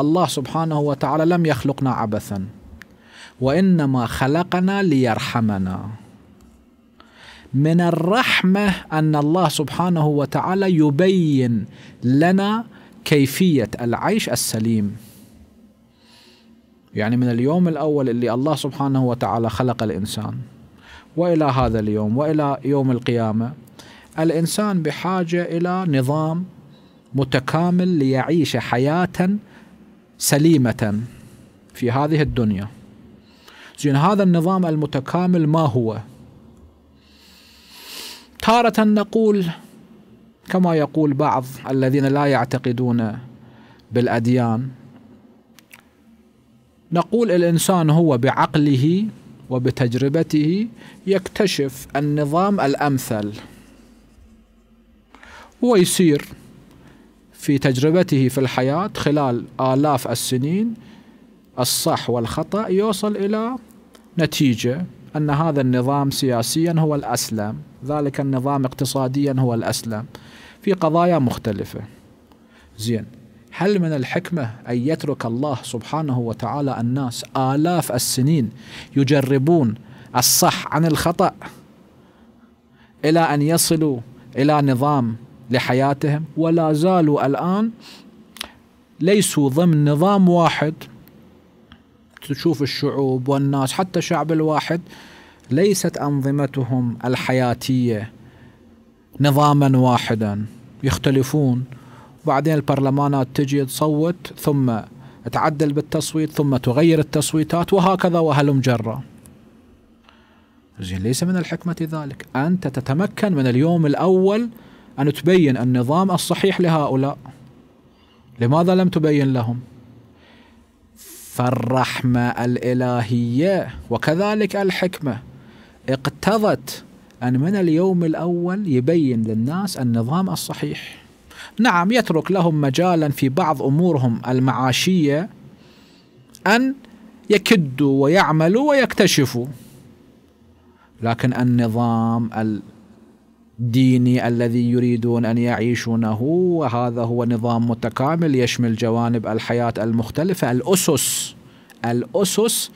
الله سبحانه وتعالى لم يخلقنا عبثا وانما خلقنا ليرحمنا من الرحمه ان الله سبحانه وتعالى يبين لنا كيفيه العيش السليم يعني من اليوم الاول اللي الله سبحانه وتعالى خلق الانسان والى هذا اليوم والى يوم القيامه الانسان بحاجه الى نظام متكامل ليعيش حياه سليمة في هذه الدنيا زين هذا النظام المتكامل ما هو تارة نقول كما يقول بعض الذين لا يعتقدون بالأديان نقول الإنسان هو بعقله وبتجربته يكتشف النظام الأمثل ويصير في تجربته في الحياة خلال آلاف السنين الصح والخطأ يوصل إلى نتيجة أن هذا النظام سياسيا هو الأسلم ذلك النظام اقتصاديا هو الأسلم في قضايا مختلفة زين هل من الحكمة أن يترك الله سبحانه وتعالى الناس آلاف السنين يجربون الصح عن الخطأ إلى أن يصلوا إلى نظام لحياتهم ولا زالوا الآن ليسوا ضمن نظام واحد تشوف الشعوب والناس حتى الشعب الواحد ليست أنظمتهم الحياتية نظاما واحدا يختلفون بعدين البرلمانات تجي تصوت ثم تعدل بالتصويت ثم تغير التصويتات وهكذا وهلم جرا زين ليس من الحكمة ذلك أنت تتمكن من اليوم الأول أن تبين النظام الصحيح لهؤلاء لماذا لم تبين لهم فالرحمة الإلهية وكذلك الحكمة اقتضت أن من اليوم الأول يبين للناس النظام الصحيح نعم يترك لهم مجالا في بعض أمورهم المعاشية أن يكدوا ويعملوا ويكتشفوا لكن النظام ديني الذي يريدون ان يعيشونه وهذا هو نظام متكامل يشمل جوانب الحياه المختلفه الاسس الاسس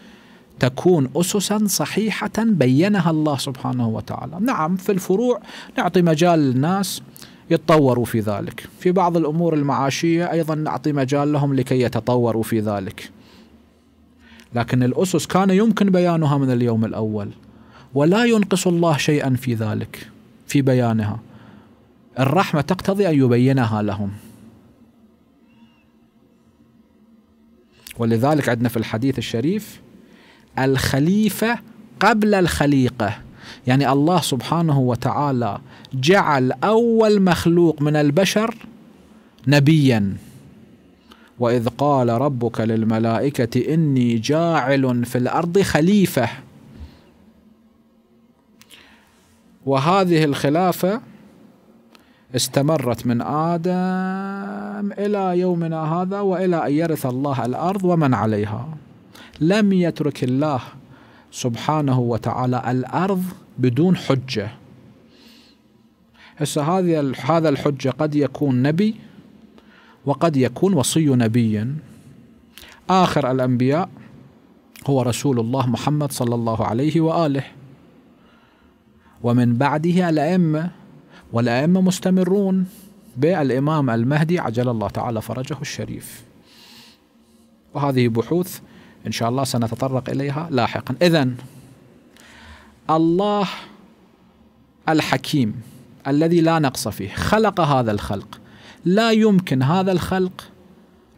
تكون اسسا صحيحه بينها الله سبحانه وتعالى نعم في الفروع نعطي مجال للناس يتطوروا في ذلك في بعض الامور المعاشيه ايضا نعطي مجال لهم لكي يتطوروا في ذلك لكن الاسس كان يمكن بيانها من اليوم الاول ولا ينقص الله شيئا في ذلك في بيانها الرحمة تقتضي أن يبينها لهم ولذلك عندنا في الحديث الشريف الخليفة قبل الخليقة يعني الله سبحانه وتعالى جعل أول مخلوق من البشر نبيا وإذ قال ربك للملائكة إني جاعل في الأرض خليفة وهذه الخلافة استمرت من آدم إلى يومنا هذا وإلى أن يرث الله الأرض ومن عليها لم يترك الله سبحانه وتعالى الأرض بدون حجة هسه هذا الحجة قد يكون نبي وقد يكون وصي نبي آخر الأنبياء هو رسول الله محمد صلى الله عليه وآله ومن بعده الأئمة والأئمة مستمرون بالإمام المهدي عجل الله تعالى فرجه الشريف وهذه بحوث إن شاء الله سنتطرق إليها لاحقا إذا الله الحكيم الذي لا نقص فيه خلق هذا الخلق لا يمكن هذا الخلق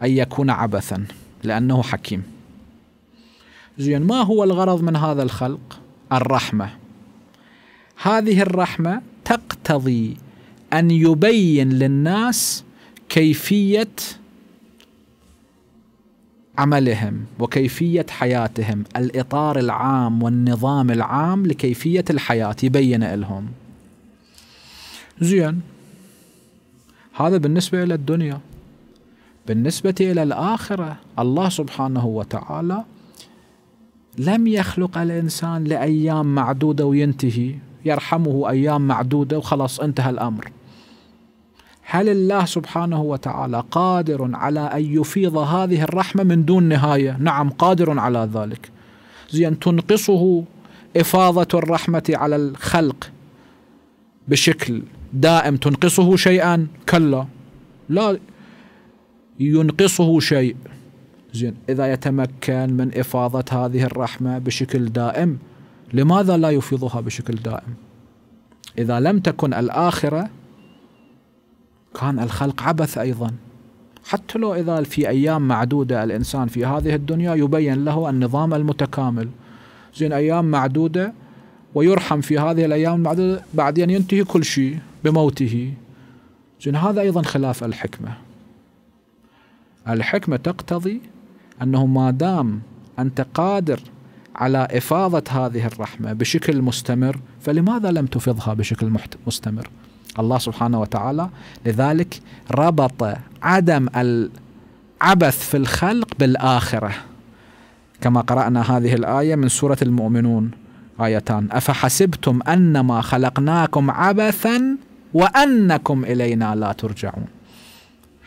أن يكون عبثا لأنه حكيم زين ما هو الغرض من هذا الخلق الرحمة هذه الرحمه تقتضي ان يبين للناس كيفيه عملهم وكيفيه حياتهم الاطار العام والنظام العام لكيفيه الحياه يبين لهم زين هذا بالنسبه الى الدنيا بالنسبه الى الاخره الله سبحانه وتعالى لم يخلق الانسان لايام معدوده وينتهي يرحمه أيام معدودة وخلاص انتهى الأمر هل الله سبحانه وتعالى قادر على أن يفيض هذه الرحمة من دون نهاية نعم قادر على ذلك زين تنقصه إفاضة الرحمة على الخلق بشكل دائم تنقصه شيئا كلا لا ينقصه شيء زين إذا يتمكن من إفاضة هذه الرحمة بشكل دائم لماذا لا يفيضها بشكل دائم إذا لم تكن الآخرة كان الخلق عبث أيضا حتى لو إذا في أيام معدودة الإنسان في هذه الدنيا يبين له النظام المتكامل زين أيام معدودة ويرحم في هذه الأيام المعدودة بعدين ينتهي كل شيء بموته زين هذا أيضا خلاف الحكمة الحكمة تقتضي أنه ما دام أنت قادر على إفاضة هذه الرحمة بشكل مستمر فلماذا لم تفضها بشكل مستمر الله سبحانه وتعالى لذلك ربط عدم العبث في الخلق بالآخرة كما قرأنا هذه الآية من سورة المؤمنون آيتان أفحسبتم أنما خلقناكم عبثا وأنكم إلينا لا ترجعون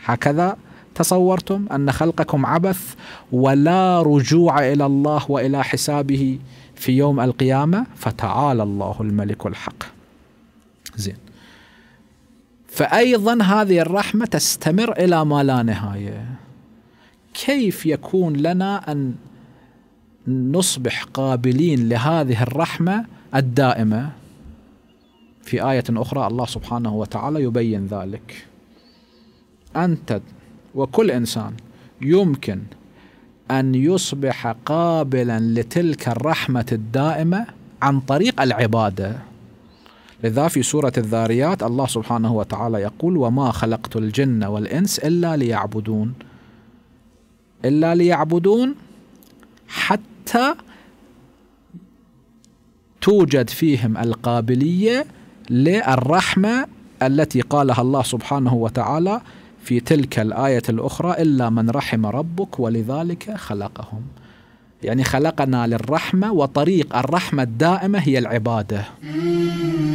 هكذا تصورتم أن خلقكم عبث ولا رجوع إلى الله وإلى حسابه في يوم القيامة فتعالى الله الملك الحق زين فأيضا هذه الرحمة تستمر إلى ما لا نهاية كيف يكون لنا أن نصبح قابلين لهذه الرحمة الدائمة في آية أخرى الله سبحانه وتعالى يبين ذلك أنت وكل انسان يمكن ان يصبح قابلا لتلك الرحمه الدائمه عن طريق العباده لذا في سوره الذاريات الله سبحانه وتعالى يقول وما خلقت الجن والانس الا ليعبدون الا ليعبدون حتى توجد فيهم القابليه للرحمه التي قالها الله سبحانه وتعالى في تلك الآية الأخرى إلا من رحم ربك ولذلك خلقهم يعني خلقنا للرحمة وطريق الرحمة الدائمة هي العبادة